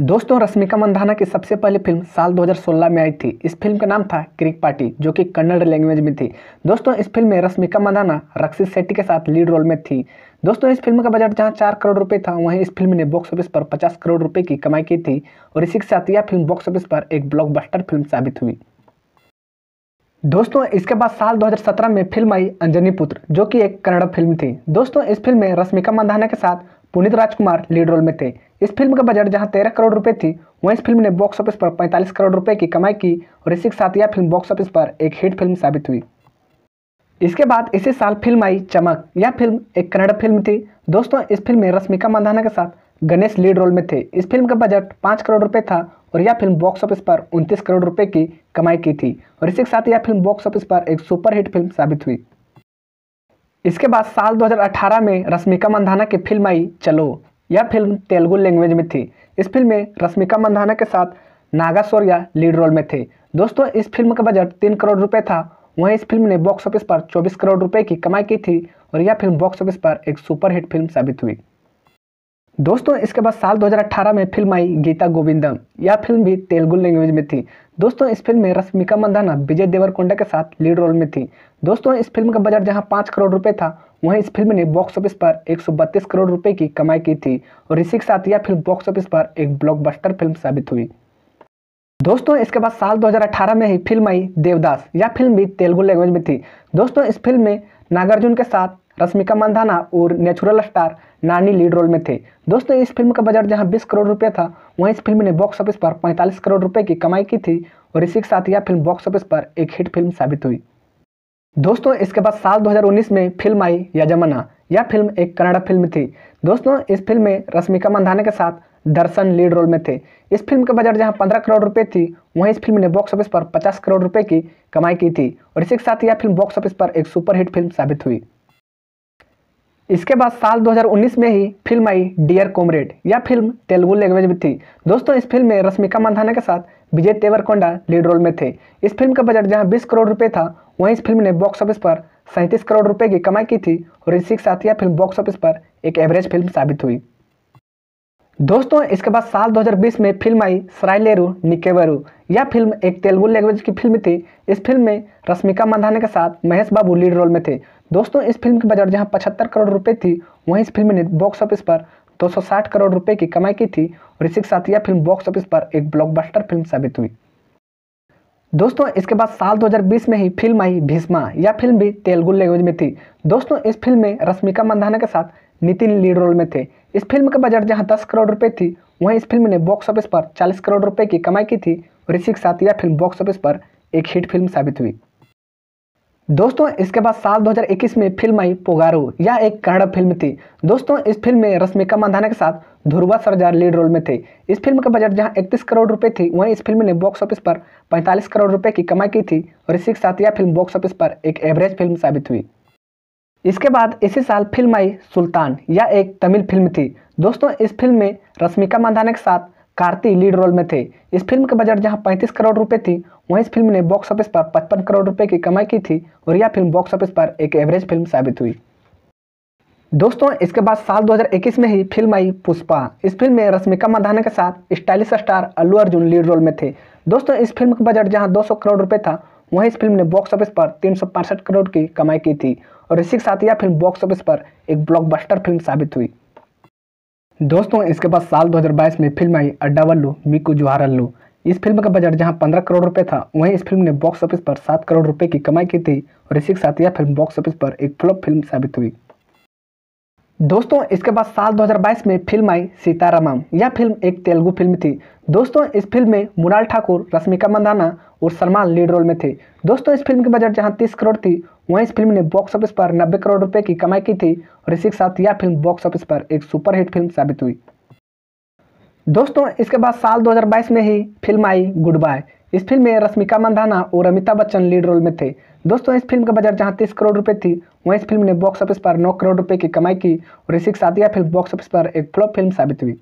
दोस्तों रश्मिका मंदाना की सबसे पहली फिल्म साल 2016 में आई थी इस फिल्म का नाम था क्रिक पार्टी जो कि कन्नड़ लैंग्वेज में थी दोस्तों इस फिल्म में रश्मिका मंदाना रक्षित शेट्टी के साथ लीड रोल में थी दोस्तों इस फिल्म का बजट जहां चार करोड़ रुपए था वहीं इस फिल्म ने बॉक्स ऑफिस पर पचास करोड़ रुपए की कमाई की थी और इसी के साथ यह फिल्म बॉक्स ऑफिस पर एक ब्लॉक फिल्म साबित हुई दोस्तों इसके बाद साल 2017 में फिल्म आई अंजनी पुत्र जो कि एक कन्नड़ फिल्म थी दोस्तों इस फिल्म में रश्मिका मंदाना के साथ पुनीत राजकुमार लीड रोल में थे इस फिल्म का बजट जहां तेरह करोड़ रुपए थी वहीं इस फिल्म ने बॉक्स ऑफिस पर 45 करोड़ रुपए की कमाई की और इसी के साथ यह फिल्म बॉक्स ऑफिस पर एक हिट फिल्म साबित हुई इसके बाद इसी साल फिल्म आई चमक यह फिल्म एक कन्नड़ फिल्म थी दोस्तों इस फिल्म में रश्मिका मंदाना के साथ गणेश लीड रोल में थे इस फिल्म का बजट पाँच करोड़ रुपये था और यह फिल्म बॉक्स ऑफिस पर उनतीस करोड़ रुपये की कमाई की थी और इसी के साथ यह फिल्म बॉक्स ऑफिस पर एक सुपरहिट फिल्म साबित हुई इसके बाद साल 2018 में रश्मिका मंधाना की फिल्म आई चलो यह फिल्म तेलुगु लैंग्वेज में थी इस फिल्म में रश्मिका मंधाना के साथ नागा सौर्या लीड रोल में थे दोस्तों इस फिल्म का बजट तीन करोड़ रुपए था वहीं इस फिल्म ने बॉक्स ऑफिस पर 24 करोड़ रुपए की कमाई की थी और यह फिल्म बॉक्स ऑफिस पर एक सुपरहिट फिल्म साबित हुई दोस्तों इसके बाद साल 2018 में फिल्म आई गीता गोविंदम यह फिल्म भी तेलुगु लैंग्वेज में थी दोस्तों इस फिल्म में रश्मिका मंदाना विजय देवरकोंडा के साथ लीड रोल में थी दोस्तों इस फिल्म का बजट जहां पाँच करोड़ रुपए था वहीं इस फिल्म ने बॉक्स ऑफिस पर एक करोड़ रुपए की कमाई की थी और इसी के साथ यह फिल्म बॉक्स ऑफिस पर एक ब्लॉकबस्टर फिल्म साबित हुई दोस्तों इसके बाद साल 2018 में ही फिल्म आई देवदास यह फिल्म भी तेलुगु लैंग्वेज में थी दोस्तों इस फिल्म में नागार्जुन के साथ रश्मिका मंधाना और natural star Nani lead role में थे दोस्तों इस फिल्म का बजट जहां 20 करोड़ रुपये था वहीं इस फिल्म ने बॉक्स ऑफिस पर 45 करोड़ रुपए की कमाई की थी और इसी के साथ यह फिल्म बॉक्स ऑफिस पर एक हिट फिल्म साबित हुई दोस्तों इसके बाद साल 2019 में फिल्म आई यजमाना यह फिल्म एक कन्नड़ा फिल्म थी दोस्तों इस फिल्म में रश्मिका मंधाना के साथ दर्शन लीड रोल में थे इस फिल्म का बजट जहां 15 करोड़ रुपए थी वहीं इस फिल्म ने बॉक्स ऑफिस पर 50 करोड़ रुपए की कमाई की थी और इसी के साथ यह फिल्म बॉक्स ऑफिस पर एक सुपरहिट फिल्म साबित हुई इसके बाद साल 2019 में ही फिल्म आई डियर कॉमरेड यह फिल्म तेलुगु लैंग्वेज में थी दोस्तों इस फिल्म में रश्मिका मंधाना के साथ विजय तेवरकोंडा लीड रोल में थे इस फिल्म का बजट जहां 20 करोड़ रुपए था वहीं इस फिल्म ने बॉक्स ऑफिस पर सैंतीस करोड़ रुपए की कमाई की थी और इसी के साथ यह फिल्म बॉक्स ऑफिस पर एक एवरेज फिल्म साबित हुई दोस्तों इसके बाद साल 2020 में फिल्म आई सरायलेरू निकेवरू यह फिल्म एक तेलुगु लैंग्वेज की फिल्म थी इस फिल्म में रश्मिका मंधाना के साथ महेश बाबू लीड रोल में थे दोस्तों इस फिल्म की बजट जहां पचहत्तर करोड़ रुपए थी वहीं इस फिल्म ने बॉक्स ऑफिस पर 260 करोड़ रुपए की कमाई की थी और इसी के साथ यह फिल्म बॉक्स ऑफिस पर एक ब्लॉकबस्टर फिल्म साबित हुई दोस्तों इसके बाद साल 2020 में ही फिल्म आई भीष्मा यह फिल्म भी तेलुगु लैंग्वेज में थी दोस्तों इस फिल्म में रश्मिका मंदाना के साथ नितिन लीड रोल में थे इस फिल्म का बजट जहां 10 करोड़ रुपए थी वहीं इस फिल्म ने बॉक्स ऑफिस पर चालीस करोड़ रुपए की कमाई की थी और इसी के साथ यह फिल्म बॉक्स ऑफिस पर एक हिट फिल्म साबित हुई दोस्तों इसके बाद साल 2021 में फिल्म आई पोगारू यह एक कन्नड़ फिल्म थी दोस्तों इस फिल्म में रश्मिका मंदाना के साथ ध्रुवा सरजार लीड रोल में थे इस फिल्म का बजट जहां 31 करोड़ रुपए थी वहीं इस फिल्म ने बॉक्स ऑफिस पर 45 करोड़ रुपए की कमाई की थी और इसी के साथ यह फिल्म बॉक्स ऑफिस पर एक एवरेज फिल्म साबित हुई इसके बाद इसी साल फिल्म आई सुल्तान यह एक तमिल फिल्म थी दोस्तों इस फिल्म में रश्मिका मंदाना के साथ कार्ती लीड रोल में थे इस फिल्म का बजट जहां 35 करोड़ रुपए थी वहीं इस फिल्म ने बॉक्स ऑफिस पर 55 करोड़ रुपए की कमाई की थी और यह फिल्म बॉक्स ऑफिस पर एक एवरेज फिल्म साबित हुई दोस्तों इसके बाद साल 2021 में ही फिल्म आई पुष्पा इस फिल्म में रश्मिका मंदाना के साथ stylish star Allu Arjun lead role में थे दोस्तों इस फिल्म का बजट जहाँ दो करोड़ रुपये था वहीं इस फिल्म ने बॉक्स ऑफिस पर तीन करोड़ की कमाई की थी और इसी के साथ यह फिल्म बॉक्स ऑफिस पर एक ब्लॉकबस्टर फिल्म साबित हुई दोस्तों इसके बाद साल 2022 में फिल्म आई अड्डा वल्लू मिक्कू अल्लू इस फिल्म का बजट जहां 15 करोड़ रुपए था वहीं इस फिल्म ने बॉक्स ऑफिस पर 7 करोड़ रुपए की कमाई की थी और इसी के साथ यह फिल्म बॉक्स ऑफिस पर एक फ्लॉप फिल्म साबित हुई दोस्तों इसके बाद साल 2022 में फिल्म आई सीतारामम यह फिल्म एक तेलुगु फिल्म थी दोस्तों इस फिल्म में मुनाल ठाकुर रश्मिका मंदाना और सलमान लीड रोल में थे दोस्तों इस फिल्म की बजट जहाँ तीस करोड़ थी वहीं इस फिल्म ने बॉक्स ऑफिस पर नब्बे करोड़ रुपए की कमाई की थी और इसी के साथ यह फिल्म बॉक्स ऑफिस पर एक सुपरहिट फिल्म साबित हुई दोस्तों इसके बाद साल 2022 में ही फिल्म आई गुड बाय इस फिल्म में रश्मिका मंदाना और अमिताभ बच्चन लीड रोल में थे दोस्तों इस फिल्म का बजट जहां तीस करोड़ रुपए थी वहीं इस फिल्म ने बॉक्स ऑफिस पर नौ करोड़ रुपए की कमाई की और इसी के साथ यह फिल्म बॉक्स ऑफिस पर एक फ्लॉप फिल्म साबित हुई